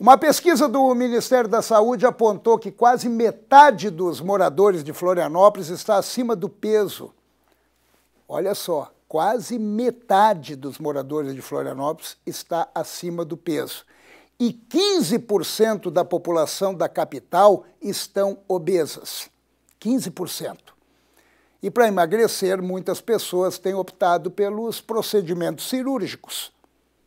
Uma pesquisa do Ministério da Saúde apontou que quase metade dos moradores de Florianópolis está acima do peso. Olha só, quase metade dos moradores de Florianópolis está acima do peso. E 15% da população da capital estão obesas. 15%. E para emagrecer, muitas pessoas têm optado pelos procedimentos cirúrgicos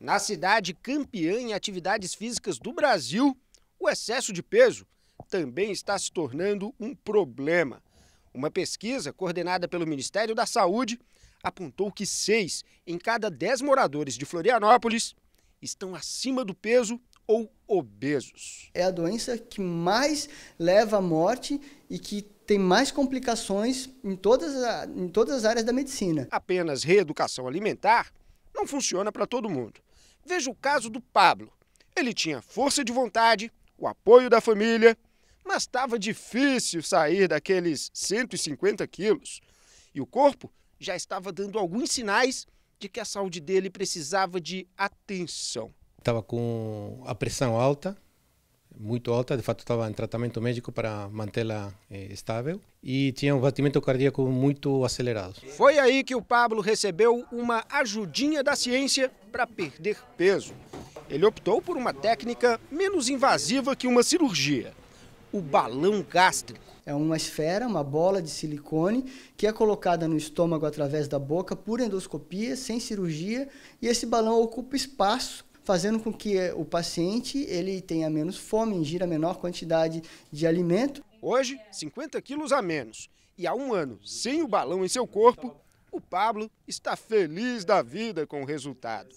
na cidade campeã em atividades físicas do Brasil, o excesso de peso também está se tornando um problema. Uma pesquisa coordenada pelo Ministério da Saúde apontou que seis em cada dez moradores de Florianópolis estão acima do peso ou obesos. É a doença que mais leva à morte e que tem mais complicações em todas, a, em todas as áreas da medicina. Apenas reeducação alimentar não funciona para todo mundo. Veja o caso do Pablo. Ele tinha força de vontade, o apoio da família, mas estava difícil sair daqueles 150 quilos. E o corpo já estava dando alguns sinais de que a saúde dele precisava de atenção. Estava com a pressão alta, muito alta, de fato estava em tratamento médico para mantê-la eh, estável e tinha um batimento cardíaco muito acelerado. Foi aí que o Pablo recebeu uma ajudinha da ciência para perder peso. Ele optou por uma técnica menos invasiva que uma cirurgia, o balão gástrico. É uma esfera, uma bola de silicone que é colocada no estômago através da boca por endoscopia, sem cirurgia, e esse balão ocupa espaço fazendo com que eh, o paciente ele tenha menos fome, ingira menor quantidade de alimento. Hoje, 50 quilos a menos e há um ano sem o balão em seu corpo, o Pablo está feliz da vida com o resultado.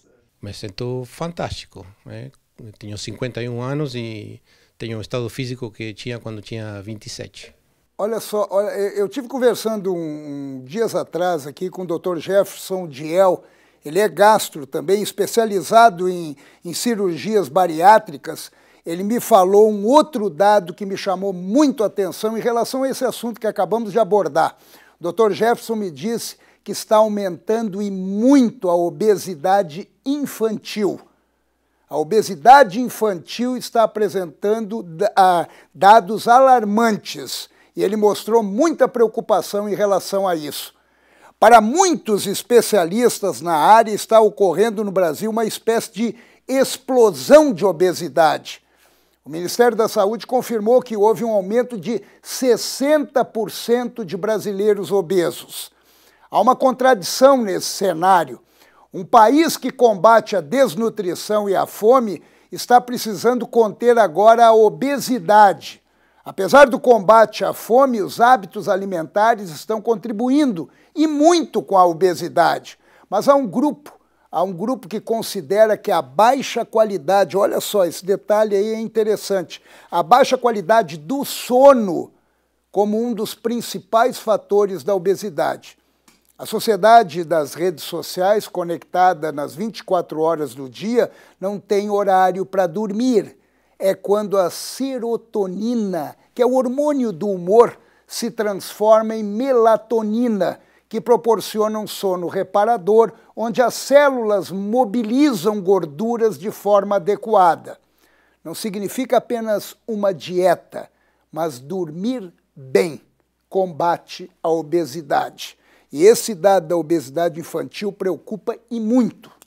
Me sinto fantástico. Né? Eu tenho 51 anos e tenho o estado físico que tinha quando tinha 27. Olha só, olha, eu tive conversando um, dias atrás aqui com o Dr. Jefferson Diel, ele é gastro também, especializado em, em cirurgias bariátricas, ele me falou um outro dado que me chamou muito a atenção em relação a esse assunto que acabamos de abordar. O Dr. Jefferson me disse que está aumentando e muito a obesidade infantil. A obesidade infantil está apresentando dados alarmantes e ele mostrou muita preocupação em relação a isso. Para muitos especialistas na área, está ocorrendo no Brasil uma espécie de explosão de obesidade. O Ministério da Saúde confirmou que houve um aumento de 60% de brasileiros obesos. Há uma contradição nesse cenário. Um país que combate a desnutrição e a fome está precisando conter agora a obesidade. Apesar do combate à fome, os hábitos alimentares estão contribuindo e muito com a obesidade. Mas há um grupo, há um grupo que considera que a baixa qualidade, olha só, esse detalhe aí é interessante, a baixa qualidade do sono como um dos principais fatores da obesidade. A sociedade das redes sociais, conectada nas 24 horas do dia, não tem horário para dormir é quando a serotonina, que é o hormônio do humor, se transforma em melatonina, que proporciona um sono reparador, onde as células mobilizam gorduras de forma adequada. Não significa apenas uma dieta, mas dormir bem combate a obesidade. E esse dado da obesidade infantil preocupa e muito.